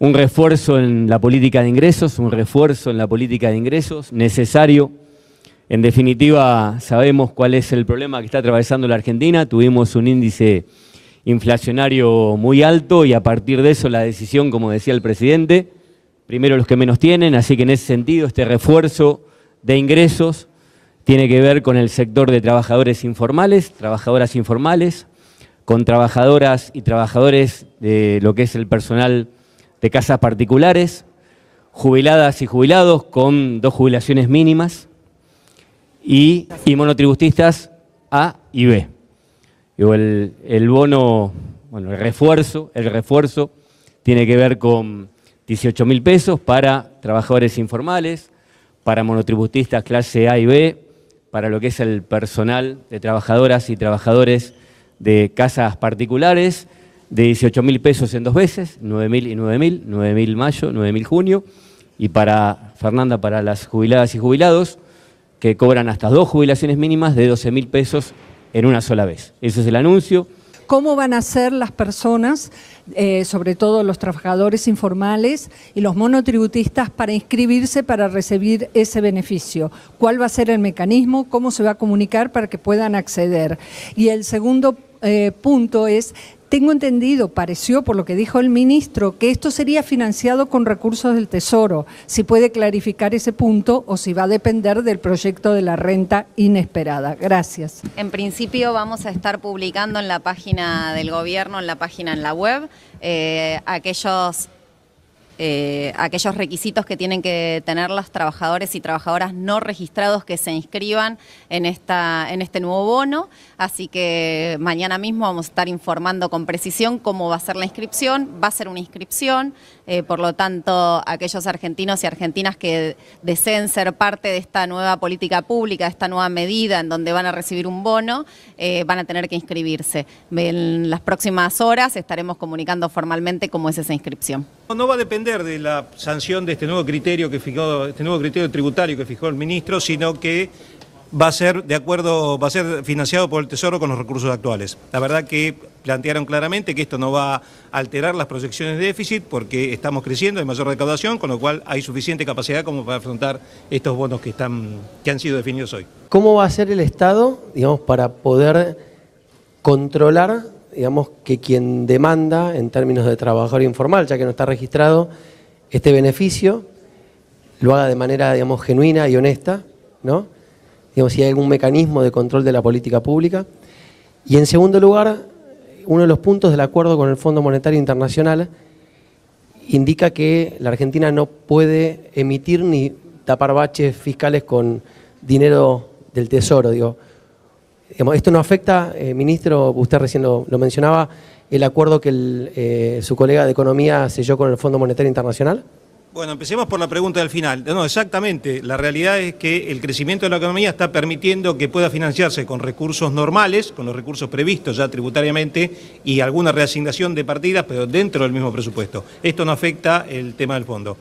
Un refuerzo en la política de ingresos, un refuerzo en la política de ingresos necesario. En definitiva, sabemos cuál es el problema que está atravesando la Argentina. Tuvimos un índice inflacionario muy alto y a partir de eso la decisión, como decía el presidente, primero los que menos tienen, así que en ese sentido este refuerzo de ingresos tiene que ver con el sector de trabajadores informales, trabajadoras informales, con trabajadoras y trabajadores de lo que es el personal de casas particulares, jubiladas y jubilados con dos jubilaciones mínimas y, y monotributistas A y B. El, bono, bueno, el refuerzo, el refuerzo tiene que ver con 18 mil pesos para trabajadores informales, para monotributistas clase A y B, para lo que es el personal de trabajadoras y trabajadores de casas particulares de 18 mil pesos en dos veces, 9 mil y 9 mil, 9 mil mayo, 9 mil junio, y para Fernanda, para las jubiladas y jubilados, que cobran hasta dos jubilaciones mínimas de 12 mil pesos en una sola vez. Ese es el anuncio. ¿Cómo van a ser las personas, eh, sobre todo los trabajadores informales y los monotributistas, para inscribirse para recibir ese beneficio? ¿Cuál va a ser el mecanismo? ¿Cómo se va a comunicar para que puedan acceder? Y el segundo eh, punto es tengo entendido, pareció por lo que dijo el ministro, que esto sería financiado con recursos del Tesoro. Si puede clarificar ese punto o si va a depender del proyecto de la renta inesperada. Gracias. En principio vamos a estar publicando en la página del gobierno, en la página en la web, eh, aquellos eh, aquellos requisitos que tienen que tener los trabajadores y trabajadoras no registrados que se inscriban en, esta, en este nuevo bono. Así que mañana mismo vamos a estar informando con precisión cómo va a ser la inscripción. Va a ser una inscripción, eh, por lo tanto, aquellos argentinos y argentinas que deseen ser parte de esta nueva política pública, de esta nueva medida en donde van a recibir un bono, eh, van a tener que inscribirse. En las próximas horas estaremos comunicando formalmente cómo es esa inscripción. No va a depender de la sanción de este nuevo criterio que fijó, este nuevo criterio tributario que fijó el ministro, sino que va a ser de acuerdo, va a ser financiado por el Tesoro con los recursos actuales. La verdad que plantearon claramente que esto no va a alterar las proyecciones de déficit porque estamos creciendo, hay mayor recaudación, con lo cual hay suficiente capacidad como para afrontar estos bonos que están, que han sido definidos hoy. ¿Cómo va a ser el Estado, digamos, para poder controlar digamos, que quien demanda, en términos de trabajador informal, ya que no está registrado, este beneficio lo haga de manera, digamos, genuina y honesta, ¿no? Digamos, si hay algún mecanismo de control de la política pública. Y en segundo lugar, uno de los puntos del acuerdo con el Fondo Monetario Internacional indica que la Argentina no puede emitir ni tapar baches fiscales con dinero del tesoro, digo esto no afecta, eh, ministro, usted recién lo, mencionaba, el acuerdo que eh, su colega de Economía selló con el Fondo Monetario Internacional. Bueno, empecemos por la pregunta del final. No, exactamente. La realidad es que el crecimiento de la economía está permitiendo que pueda financiarse con recursos normales, con los recursos previstos ya tributariamente y alguna reasignación de partidas, pero dentro del mismo presupuesto. Esto no afecta el tema del fondo.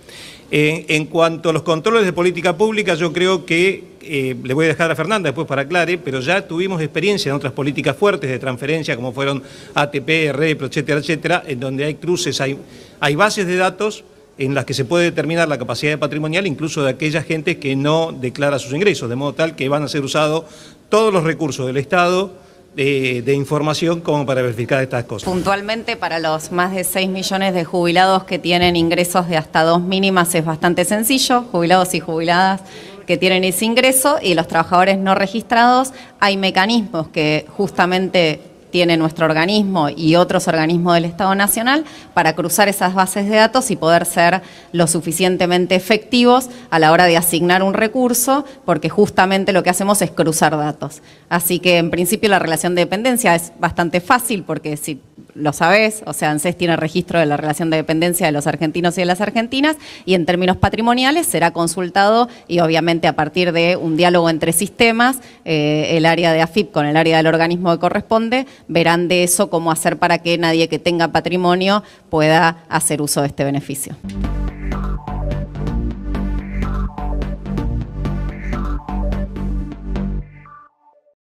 Eh, en cuanto a los controles de política pública, yo creo que eh, le voy a dejar a Fernanda después para aclare, pero ya tuvimos experiencia en otras políticas fuertes de transferencia, como fueron ATP, REPRO, etcétera, etcétera, en donde hay cruces, hay, hay bases de datos en las que se puede determinar la capacidad patrimonial incluso de aquella gente que no declara sus ingresos, de modo tal que van a ser usados todos los recursos del Estado eh, de, información como para verificar estas cosas. Puntualmente para los más de 6 millones de jubilados que tienen ingresos de hasta dos mínimas es bastante sencillo, jubilados y jubiladas que tienen ese ingreso y los trabajadores no registrados, hay mecanismos que justamente tiene nuestro organismo y otros organismos del Estado Nacional para cruzar esas bases de datos y poder ser lo suficientemente efectivos a la hora de asignar un recurso, porque justamente lo que hacemos es cruzar datos. Así que en principio la relación de dependencia es bastante fácil porque si lo sabés, o sea, ANSES tiene registro de la relación de dependencia de los argentinos y de las argentinas, y en términos patrimoniales será consultado y obviamente a partir de un diálogo entre sistemas, eh, el área de AFIP con el área del organismo que corresponde, verán de eso cómo hacer para que nadie que tenga patrimonio pueda hacer uso de este beneficio.